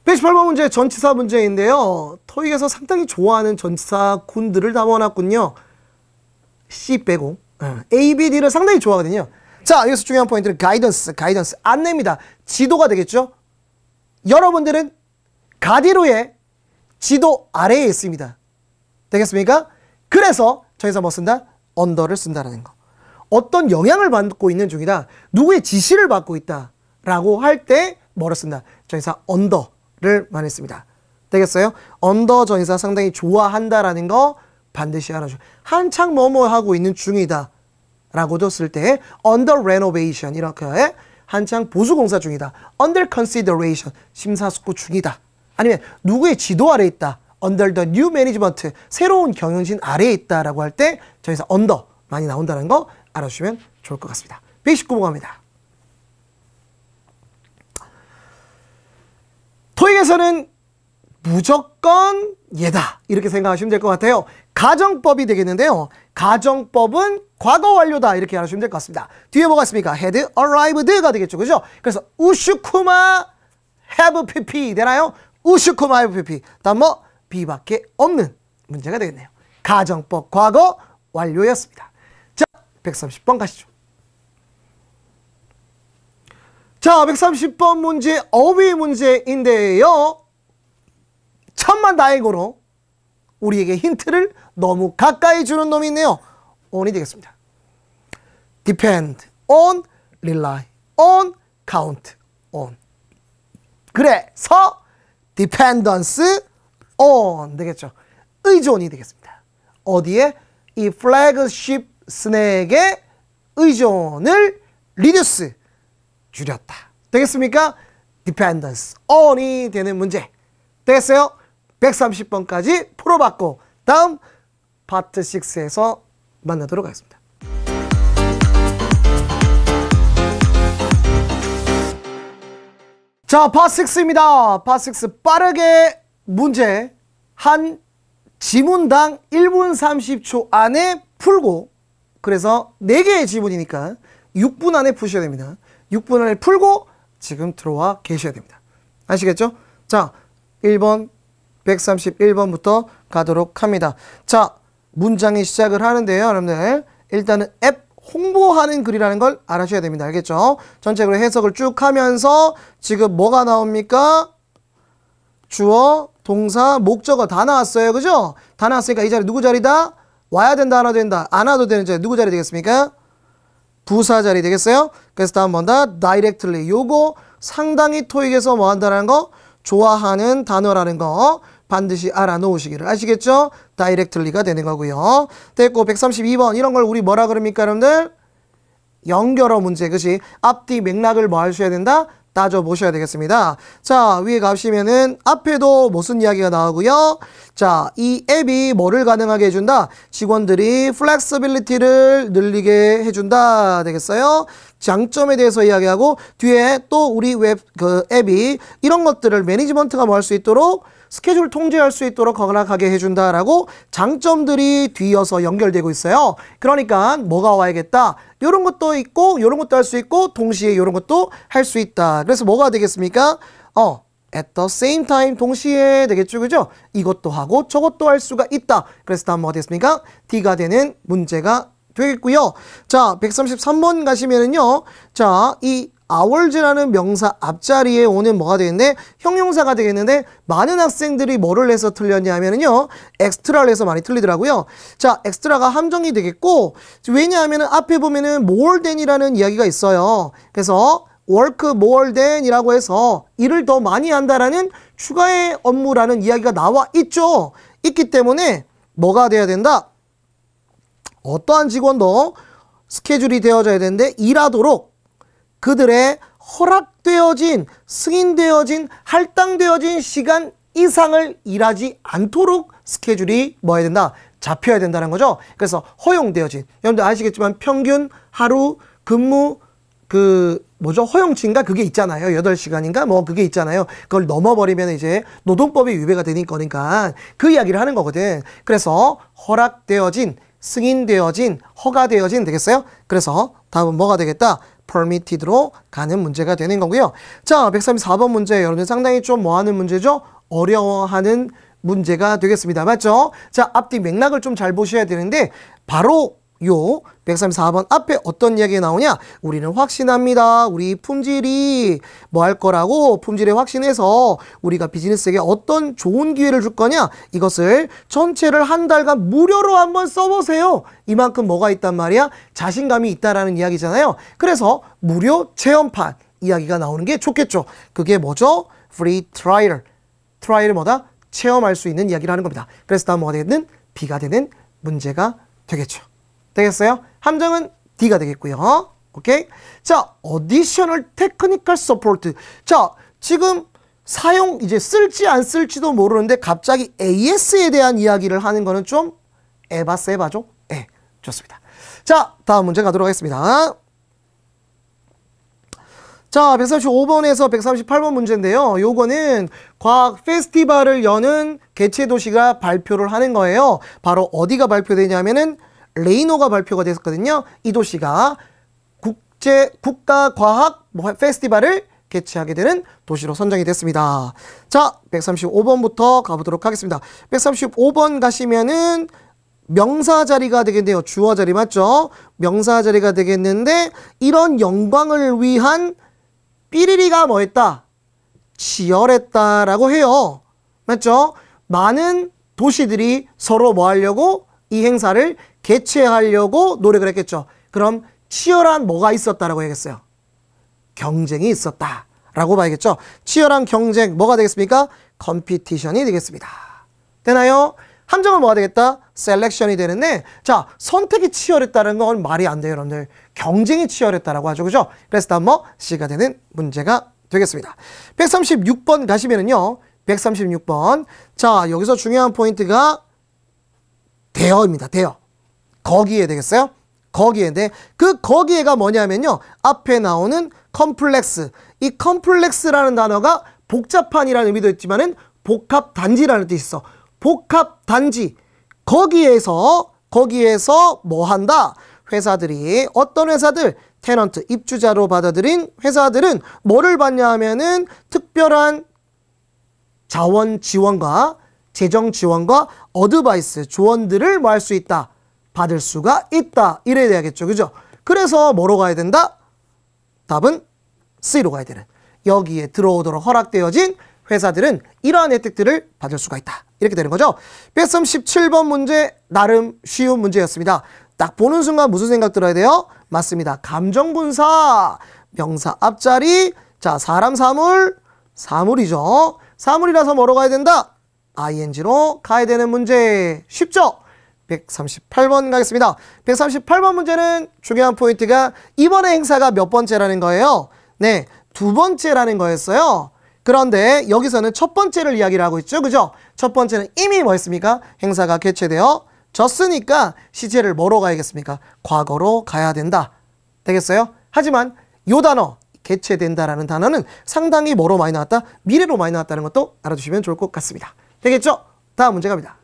118번 문제 전치사 문제인데요. 토익에서 상당히 좋아하는 전치사 군들을 담아놨군요. C 빼고 예, A, B, D를 상당히 좋아하거든요. 자, 여기서 중요한 포인트는 가이던스, 가이던스, 안내입니다. 지도가 되겠죠? 여러분들은 가디로의 지도 아래에 있습니다. 되겠습니까? 그래서 저기가뭐 쓴다? 언더를 쓴다라는 거. 어떤 영향을 받고 있는 중이다. 누구의 지시를 받고 있다. 라고 할 때 뭐를 쓴다? 저의사 언더를 많이 씁니다. 되겠어요? 언더 전의사 상당히 좋아한다라는 거 반드시 알아줘. 한창 뭐뭐 하고 있는 중이다. 라고 줬을 때 under renovation 이렇게 한창 보수공사 중이다. under consideration 심사숙고 중이다. 아니면 누구의 지도 아래 있다. under the new management 새로운 경영진 아래에 있다 라고 할 때저희서 under 많이 나온다는 거 알아주시면 좋을 것 같습니다. 119번 갑니다. 토익에서는 무조건 얘다 이렇게 생각하시면 될 것 같아요. 가정법이 되겠는데요. 가정법은 과거 완료다 이렇게 알아주시면 될 것 같습니다. 뒤에 뭐가 있습니까? had arrived가 되겠죠. 그죠? 그래서 우슈쿠마 have pp 되나요? 우슈쿠마 have pp 다음 뭐 b밖에 없는 문제가 되겠네요. 가정법 과거 완료였습니다. 자, 130번 가시죠. 자, 130번 문제 어휘 문제인데요. 천만 다행으로 우리에게 힌트를 너무 가까이 주는 놈이 있네요. on이 되겠습니다. depend on, rely on, count on. 그래서 dependence on 되겠죠. 의존이 되겠습니다. 어디에? 이 플래그십 스낵의 의존을 리듀스 줄였다. 되겠습니까? dependence on이 되는 문제. 되어요 130번까지 풀어봤고 다음 파트 6에서 만나도록 하겠습니다. 자, 파트 6입니다. 파트 6 빠르게 문제 한 지문당 1분 30초 안에 풀고 그래서 4개의 지문이니까 6분 안에 푸셔야 됩니다. 6분 안에 풀고 지금 들어와 계셔야 됩니다. 아시겠죠? 자, 1번, 131번부터 가도록 합니다. 자, 문장이 시작을 하는데요, 여러분들. 일단은 앱 홍보하는 글이라는 걸 알아셔야 됩니다. 알겠죠? 전체적으로 해석을 쭉 하면서 지금 뭐가 나옵니까? 주어, 동사, 목적어 다 나왔어요. 그죠? 다 나왔으니까 이 자리 누구 자리다? 와야 된다, 안 와도 된다. 안 와도 되는 자리 누구 자리 되겠습니까? 부사 자리 되겠어요? 그래서 다음 번다 directly 요거 상당히 토익에서 뭐 한다라는 거 좋아하는 단어라는 거 반드시 알아놓으시기를 아시겠죠? 다이렉틀리가 되는 거고요. 됐고 132번 이런 걸 우리 뭐라 그럽니까 여러분들? 연결어 문제 그지 앞뒤 맥락을 뭐 하셔야 된다? 따져보셔야 되겠습니다. 자 위에 가시면은 앞에도 무슨 이야기가 나오고요. 자이 앱이 뭐를 가능하게 해준다? 직원들이 플렉스빌리티를 늘리게 해준다 되겠어요? 장점에 대해서 이야기하고 뒤에 또 우리 웹 그 앱이 이런 것들을 매니지먼트가 뭐 할 수 있도록 스케줄을 통제할 수 있도록 건강하게 해준다라고 장점들이 뒤어서 연결되고 있어요. 그러니까 뭐가 와야겠다. 이런 것도 있고 이런 것도 할 수 있고 동시에 이런 것도 할 수 있다. 그래서 뭐가 되겠습니까? 어, at the same time 동시에 되겠죠 그죠? 이것도 하고 저것도 할 수가 있다 그래서 다음 뭐가 되겠습니까? D가 되는 문제가 되겠고요 자 133번 가시면은요 자이 hours라는 명사 앞자리에 오는 뭐가 되겠네? 형용사가 되겠는데 많은 학생들이 뭐를 해서 틀렸냐 하면은요. 엑스트라를 해서 많이 틀리더라고요. 자, 엑스트라가 함정이 되겠고 왜냐하면 앞에 보면은 more than이라는 이야기가 있어요. 그래서 work more than이라고 해서 일을 더 많이 한다라는 추가의 업무라는 이야기가 나와 있죠. 있기 때문에 뭐가 돼야 된다? 어떠한 직원도 스케줄이 되어져야 되는데 일하도록 그들의 허락되어진, 승인되어진, 할당되어진 시간 이상을 일하지 않도록 스케줄이 뭐 해야 된다? 잡혀야 된다는 거죠. 그래서 허용되어진. 여러분들 아시겠지만 평균 하루 근무 그 뭐죠? 허용치인가 그게 있잖아요. 여덟 시간인가뭐 그게 있잖아요. 그걸 넘어버리면 이제 노동법이 위배가 되는 거니까 그러니까 그 이야기를 하는 거거든. 그래서 허락되어진, 승인되어진, 허가되어진 되겠어요? 그래서 다음은 뭐가 되겠다? permitted로 가는 문제가 되는 거고요. 자, 134번 문제 여러분들 상당히 좀 뭐하는 문제죠? 어려워하는 문제가 되겠습니다. 맞죠? 자, 앞뒤 맥락을 좀 잘 보셔야 되는데 바로 요 134번 앞에 어떤 이야기가 나오냐? 우리는 확신합니다. 우리 품질이 뭐 할 거라고 품질에 확신해서 우리가 비즈니스에게 어떤 좋은 기회를 줄 거냐? 이것을 전체를 한 달간 무료로 한번 써보세요. 이만큼 뭐가 있단 말이야? 자신감이 있다라는 이야기잖아요. 그래서 무료 체험판 이야기가 나오는 게 좋겠죠. 그게 뭐죠? free trial. 트라이얼 뭐다? 체험할 수 있는 이야기를 하는 겁니다. 그래서 다음 뭐가 되는? B가 되는 문제가 되겠죠. 되겠어요? 함정은 D가 되겠고요. 오케이? 자, additional technical support. 자, 지금 사용 이제 쓸지 안 쓸지도 모르는데 갑자기 AS에 대한 이야기를 하는 거는 좀 에바 세바죠? 예, 네, 좋습니다. 자, 다음 문제 가도록 하겠습니다. 자, 135번에서 138번 문제인데요. 요거는 과학 페스티벌을 여는 개최 도시가 발표를 하는 거예요. 바로 어디가 발표되냐면은 레이노가 발표가 됐었거든요. 이 도시가 국제 국가과학 뭐 페스티벌을 개최하게 되는 도시로 선정이 됐습니다. 자, 135번부터 가보도록 하겠습니다. 135번 가시면은 명사 자리가 되겠네요. 주어 자리 맞죠? 명사 자리가 되겠는데 이런 영광을 위한 삐리리가 뭐했다? 치열했다라고 해요. 맞죠? 많은 도시들이 서로 뭐 하려고 이 행사를 개최하려고 노력을 했겠죠. 그럼 치열한 뭐가 있었다라고 해야겠어요? 경쟁이 있었다라고 봐야겠죠. 치열한 경쟁 뭐가 되겠습니까? 컴피티션이 되겠습니다. 되나요? 함정은 뭐가 되겠다? 셀렉션이 되는데 자 선택이 치열했다는 건 말이 안 돼요 여러분들 경쟁이 치열했다라고 하죠 그죠? 그래서 다음 뭐 C가 되는 문제가 되겠습니다 136번 가시면은요 136번 자 여기서 중요한 포인트가 대어입니다 대여 거기에 되겠어요? 거기에 돼. 그 거기에가 뭐냐면요. 앞에 나오는 컴플렉스. 이 컴플렉스라는 단어가 복잡한이라는 의미도 있지만은 복합 단지라는 뜻이 있어. 복합 단지. 거기에서 거기에서 뭐 한다? 회사들이 어떤 회사들 테넌트 입주자로 받아들인 회사들은 뭐를 받냐 하면은 특별한 자원 지원과 재정 지원과 어드바이스 조언들을 뭐 할 수 있다. 받을 수가 있다. 이래야 되겠죠. 그죠? 그래서 뭐로 가야 된다? 답은 C로 가야 되는. 여기에 들어오도록 허락되어진 회사들은 이러한 혜택들을 받을 수가 있다. 이렇게 되는 거죠. 뺏음 17번 문제 나름 쉬운 문제였습니다. 딱 보는 순간 무슨 생각 들어야 돼요? 맞습니다. 감정분사, 명사 앞자리, 자 사람 사물, 사물이죠. 사물이라서 뭐로 가야 된다? ing로 가야 되는 문제 쉽죠? 138번 가겠습니다. 138번 문제는 중요한 포인트가 이번에 행사가 몇 번째라는 거예요. 네, 두 번째라는 거였어요. 그런데 여기서는 첫 번째를 이야기를 하고 있죠. 그죠? 첫 번째는 이미 뭐했습니까 행사가 개최되어 졌으니까 시제를 뭐로 가야겠습니까? 과거로 가야 된다. 되겠어요? 하지만 요 단어 개최된다라는 단어는 상당히 뭐로 많이 나왔다? 미래로 많이 나왔다는 것도 알아주시면 좋을 것 같습니다. 되겠죠? 다음 문제 갑니다.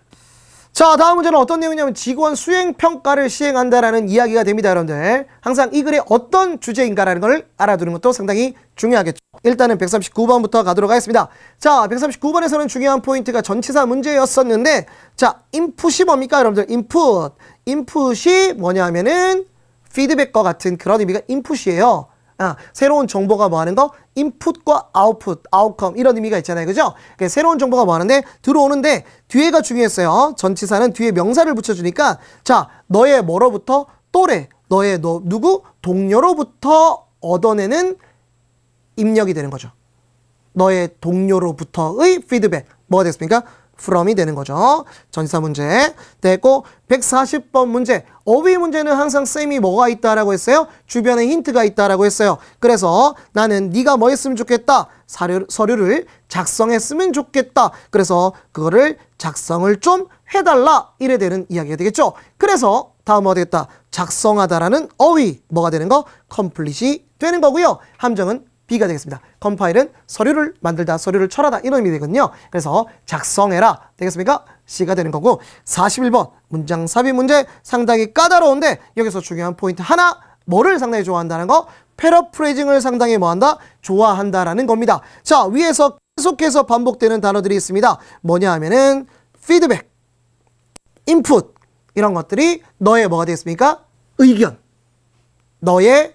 자 다음 문제는 어떤 내용이냐면 직원 수행평가를 시행한다라는 이야기가 됩니다 여러분들 항상 이 글이 어떤 주제인가라는 걸 알아두는 것도 상당히 중요하겠죠 일단은 139번부터 가도록 하겠습니다 자 139번에서는 중요한 포인트가 전치사 문제였었는데 자 인풋이 뭡니까 여러분들 인풋 인풋이 뭐냐 하면은 피드백과 같은 그런 의미가 인풋이에요 아, 새로운 정보가 뭐 하는 거? 인풋과 아웃풋, 아웃컴 이런 의미가 있잖아요. 그죠? 그러니까 새로운 정보가 뭐 하는데 들어오는데 뒤에가 중요했어요. 전치사는 뒤에 명사를 붙여주니까 자, 너의 뭐로부터? 또래, 너의 너 누구? 동료로부터 얻어내는 입력이 되는 거죠. 너의 동료로부터의 피드백 뭐가 됐습니까? from이 되는 거죠. 전치사 문제 됐고 140번 문제 어휘 문제는 항상 쌤이 뭐가 있다라고 했어요? 주변에 힌트가 있다라고 했어요. 그래서 나는 네가 뭐 했으면 좋겠다. 사료, 서류를 작성했으면 좋겠다. 그래서 그거를 작성을 좀 해달라. 이래 되는 이야기가 되겠죠. 그래서 다음 어디겠다? 작성하다라는 어휘 뭐가 되는 거? 컴플릿이 되는 거고요. 함정은 B가 되겠습니다. 컴파일은 서류를 만들다, 서류를 철하다 이런 의미 되거든요. 그래서 작성해라 되겠습니까? C가 되는 거고 41번 문장 삽입 문제 상당히 까다로운데 여기서 중요한 포인트 하나 뭐를 상당히 좋아한다는 거? 패러프레징을 상당히 뭐한다? 좋아한다라는 겁니다. 자 위에서 계속해서 반복되는 단어들이 있습니다. 뭐냐 하면은 피드백, 인풋 이런 것들이 너의 뭐가 되겠습니까? 의견, 너의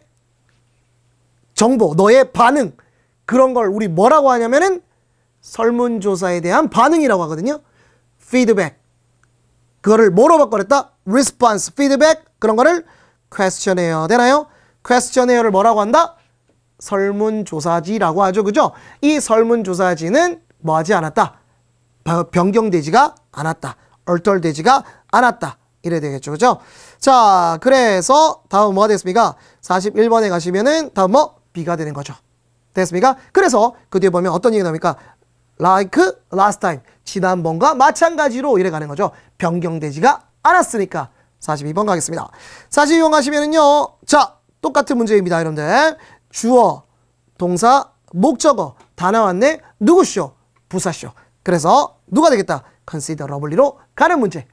정보, 너의 반응 그런 걸 우리 뭐라고 하냐면은 설문조사에 대한 반응이라고 하거든요. 피드백. 그거를 뭐로 바꿔냈다? response, 피드백 그런 거를 questionnaire 되나요? questionaire를 뭐라고 한다? 설문조사지라고 하죠. 그죠? 이 설문조사지는 뭐 하지 않았다? 변경되지가 않았다. 얼떨되지가 않았다. 이래 되겠죠. 그죠? 자, 그래서 다음 뭐가 됐습니까? 41번에 가시면은 다음 뭐? 비가 되는 거죠. 됐습니까? 그래서 그 뒤에 보면 어떤 얘기가 나옵니까? Like last time. 지난번과 마찬가지로 이래 가는 거죠. 변경되지가 않았으니까. 42번 가겠습니다. 42번 가시면은요. 자, 똑같은 문제입니다. 여러분 주어, 동사, 목적어, 단어 안내, 누구쇼? 부사쇼. 그래서 누가 되겠다? considerably로 가는 문제.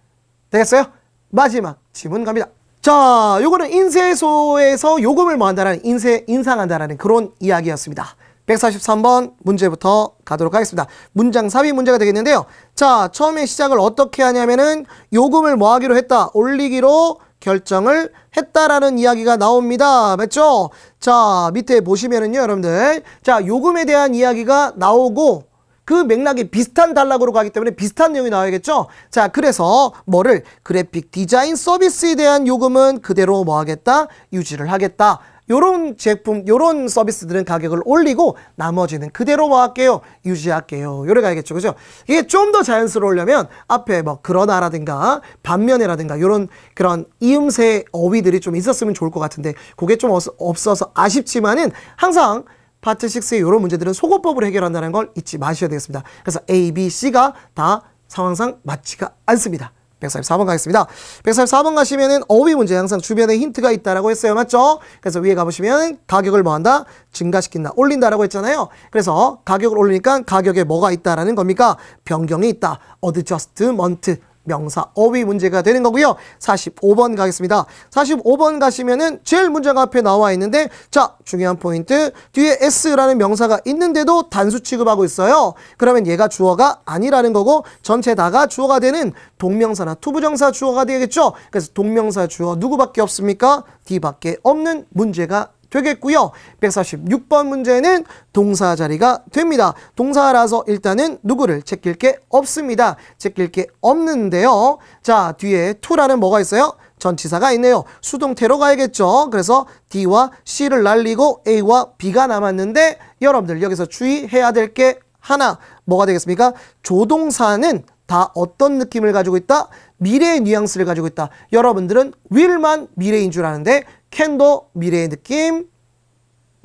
되겠어요? 마지막 질문 갑니다. 자, 요거는 인쇄소에서 요금을 뭐한다라는 인쇄 인상한다라는 그런 이야기였습니다. 143번 문제부터 가도록 하겠습니다. 문장 삽입 문제가 되겠는데요. 자, 처음에 시작을 어떻게 하냐면은 요금을 뭐 하기로 했다. 올리기로 결정을 했다라는 이야기가 나옵니다. 맞죠? 자, 밑에 보시면은요, 여러분들. 자, 요금에 대한 이야기가 나오고 그 맥락이 비슷한 단락으로 가기 때문에 비슷한 내용이 나와야겠죠? 자, 그래서 뭐를 그래픽 디자인 서비스에 대한 요금은 그대로 뭐 하겠다? 유지를 하겠다. 요런 제품, 요런 서비스들은 가격을 올리고 나머지는 그대로 뭐 할게요? 유지할게요. 요래 가야겠죠. 그죠? 이게 좀 더 자연스러우려면 앞에 뭐 그러나라든가 반면에라든가 요런 그런 이음새 어휘들이 좀 있었으면 좋을 것 같은데 그게 좀 없어서 아쉽지만은 항상 파트 6의 이런 문제들은 소거법으로 해결한다는 걸 잊지 마셔야 되겠습니다. 그래서 A, B, C가 다 상황상 맞지가 않습니다. 144번 가겠습니다. 144번 가시면은 어휘 문제 항상 주변에 힌트가 있다라고 했어요. 맞죠? 그래서 위에 가보시면 가격을 뭐 한다? 증가시킨다. 올린다라고 했잖아요. 그래서 가격을 올리니까 가격에 뭐가 있다라는 겁니까? 변경이 있다. 어드저스트먼트 명사 어휘 문제가 되는 거고요. 45번 가겠습니다. 45번 가시면은 제일 문장 앞에 나와 있는데 자 중요한 포인트 뒤에 s라는 명사가 있는데도 단수 취급하고 있어요. 그러면 얘가 주어가 아니라는 거고 전체 다가 주어가 되는 동명사나 투부정사 주어가 되겠죠. 그래서 동명사 주어 누구밖에 없습니까? D밖에 없는 문제가 되겠고요. 146번 문제는 동사 자리가 됩니다. 동사라서 일단은 누구를 제낄 게 없습니다. 제낄 게 없는데요. 자, 뒤에 to라는 뭐가 있어요? 전치사가 있네요. 수동태로 가야겠죠. 그래서 D와 C를 날리고 A와 B가 남았는데 여러분들 여기서 주의해야 될 게 하나 뭐가 되겠습니까? 조동사는 다 어떤 느낌을 가지고 있다? 미래의 뉘앙스를 가지고 있다. 여러분들은 will만 미래인 줄 아는데 can도 미래의 느낌,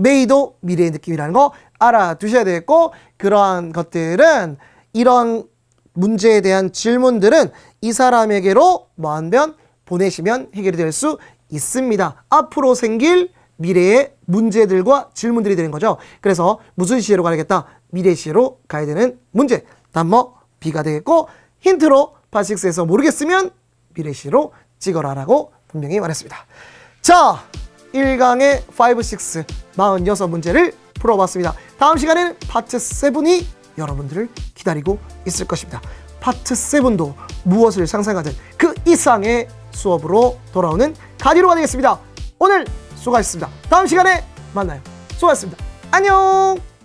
may도 미래의 느낌이라는 거 알아두셔야 되겠고 그러한 것들은 이런 문제에 대한 질문들은 이 사람에게로 만변 뭐 보내시면 해결이 될 수 있습니다. 앞으로 생길 미래의 문제들과 질문들이 되는 거죠. 그래서 무슨 시제로 가야겠다? 미래 시제로 가야 되는 문제. 다모 B가 되겠고 힌트로 파식스에서 모르겠으면 미래시로 찍어라라고 분명히 말했습니다. 자, 1강의 5, 6, 46문제를 풀어봤습니다. 다음 시간에는 파트 7이 여러분들을 기다리고 있을 것입니다. 파트 7도 무엇을 상상하든 그 이상의 수업으로 돌아오는 가디로가 되겠습니다. 오늘 수고하셨습니다. 다음 시간에 만나요. 수고하셨습니다. 안녕!